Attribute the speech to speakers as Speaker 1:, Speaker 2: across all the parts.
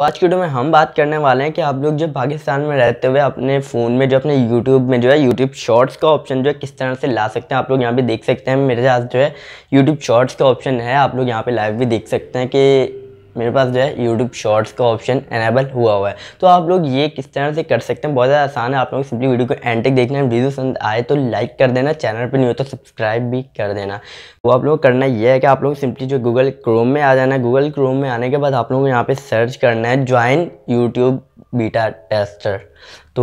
Speaker 1: तो आज की वीडियो में हम बात करने वाले हैं कि आप लोग जो पाकिस्तान में रहते हुए अपने फ़ोन में जो अपने यूट्यूब में जो है यूट्यूब शॉर्ट्स का ऑप्शन जो है किस तरह से ला सकते हैं आप लोग यहाँ पे देख सकते हैं मेरे पास जो है यूट्यूब शॉर्ट्स का ऑप्शन है आप लोग यहाँ पे लाइव भी देख सकते हैं कि मेरे पास जो है यूट्यूब शॉर्ट्स का ऑप्शन एनेबल हुआ हुआ है तो आप लोग ये किस तरह से कर सकते हैं बहुत ज़्यादा आसान है आप लोग सिंपली वीडियो को एंड तक देखना है वीडियो पसंद आए तो लाइक कर देना चैनल पर नहीं हो तो सब्सक्राइब भी कर देना वो आप लोग करना यह है कि आप लोग सिंपली जो गूगल क्रोम में आ जाना है गूगल क्रोम में आने के बाद आप लोगों को यहाँ पर सर्च करना है ज्वाइन यूट्यूब बीटा टेस्टर तो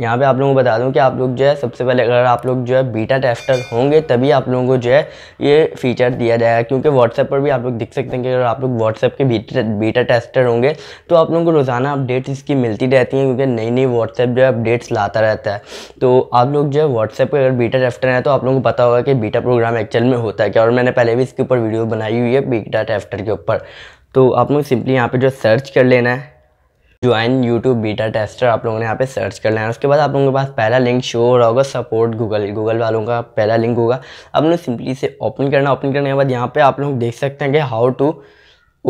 Speaker 1: यहाँ पे आप लोगों को बता दूँ कि आप लोग जो है सबसे पहले अगर आप लोग जो है बीटा टेस्टर होंगे तभी आप लोगों को जो है ये फीचर दिया जाएगा क्योंकि व्हाट्सएप पर भी आप लोग दिख सकते हैं कि अगर आप लोग व्हाट्सएप के बीटा बीटा टेस्टर होंगे तो आप लोगों को रोज़ाना अपडेट्स इसकी मिलती रहती हैं क्योंकि नई नई व्हाट्सएप जो है अपडेट्स लाता रहता है तो आप लोग जो है व्हाट्सएप पर अगर बीटा टेस्टर है तो आप लोगों को पता होगा कि बीटा प्रोग्राम एक्चुअल में होता है क्या और मैंने पहले भी इसके ऊपर वीडियो बनाई हुई है बीटा टेस्टर के ऊपर तो आप लोग सिंपली यहाँ पर जो सर्च कर लेना है ज्वाइन यूट्यूब बीटा टेस्टर आप लोगों ने यहाँ पे सर्च कर लेना उसके बाद आप लोगों के पास पहला लिंक शो हो रहा होगा सपोर्ट गूगल गूगल वालों का पहला लिंक होगा आप लोग सिंपली से ओपन करना ओपन करने के बाद यहाँ पे आप लोग देख सकते हैं कि how to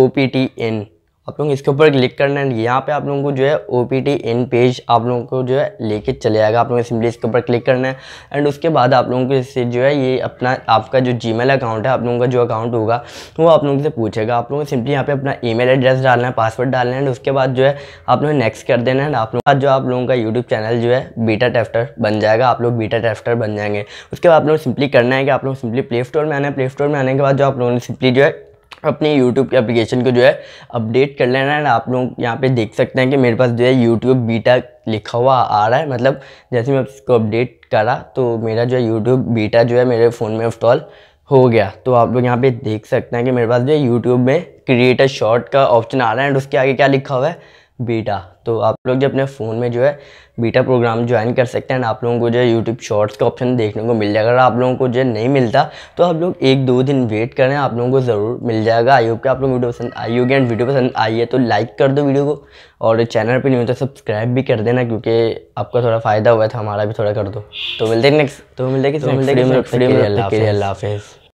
Speaker 1: O P T in आप लोग इसके ऊपर क्लिक करना है यहाँ पे आप लोगों को जो है O P T in page आप लोगों को जो है लेके चले जाएगा आप लोगों सिंपली इसके ऊपर क्लिक करना है एंड उसके बाद आप लोगों को इससे जो है ये अपना आपका जो जी अकाउंट है आप लोगों का जो अकाउंट होगा वो आप लोगों से पूछेगा आप लोगों को सिंपली यहाँ पे अपना ई एड्रेस डालना है पासवर्ड डालना है एंड उसके बाद जो है आप लोग नेक्स्ट कर देना है आप का जो आप लोगों का यूट्यूब चैनल जो है बीटा टेफ्टर बन जाएगा आप लोग बीटा टेफ्टर बन जाएंगे उसके बाद आप लोग सिंपली करना है कि आप लोग सिंपली प्ले स्टोर में आना है प्ले स्टोर में आने के बाद जो आप लोगों ने सिंपली जो है अपने यूट्यूब के एप्लीकेशन को जो है अपडेट कर लेना है आप लोग यहाँ पे देख सकते हैं कि मेरे पास जो है यूट्यूब बीटा लिखा हुआ आ रहा है मतलब जैसे मैं इसको अपडेट करा तो मेरा जो है यूट्यूब बीटा जो है मेरे फ़ोन में इंस्टॉल हो गया तो आप लोग यहाँ पे देख सकते हैं कि मेरे पास जो है यूट्यूब में क्रिएटर शॉर्ट का ऑप्शन आ रहा है एंड उसके आगे क्या लिखा हुआ है बीटा तो आप लोग जो अपने फ़ोन में जो है बीटा प्रोग्राम ज्वाइन कर सकते हैं आप लोगों को जो है यूट्यूब शॉर्ट्स का ऑप्शन देखने को मिल जाएगा अगर आप लोगों को जो है नहीं मिलता तो आप लोग एक दो दिन वेट करें आप लोगों को ज़रूर मिल जाएगा आई होप कि आप लोग वीडियो पसंद आई होगी एंड वीडियो पसंद आई है तो लाइक कर दो वीडियो को और चैनल पर नहीं हो तो सब्सक्राइब भी कर देना क्योंकि आपका थोड़ा फ़ायदा हुआ था तो हमारा भी थोड़ा कर दो तो मिलते हैं नेक्स्ट तो मिलते हैं तो मिलते हैं अल्लाह हाफिज़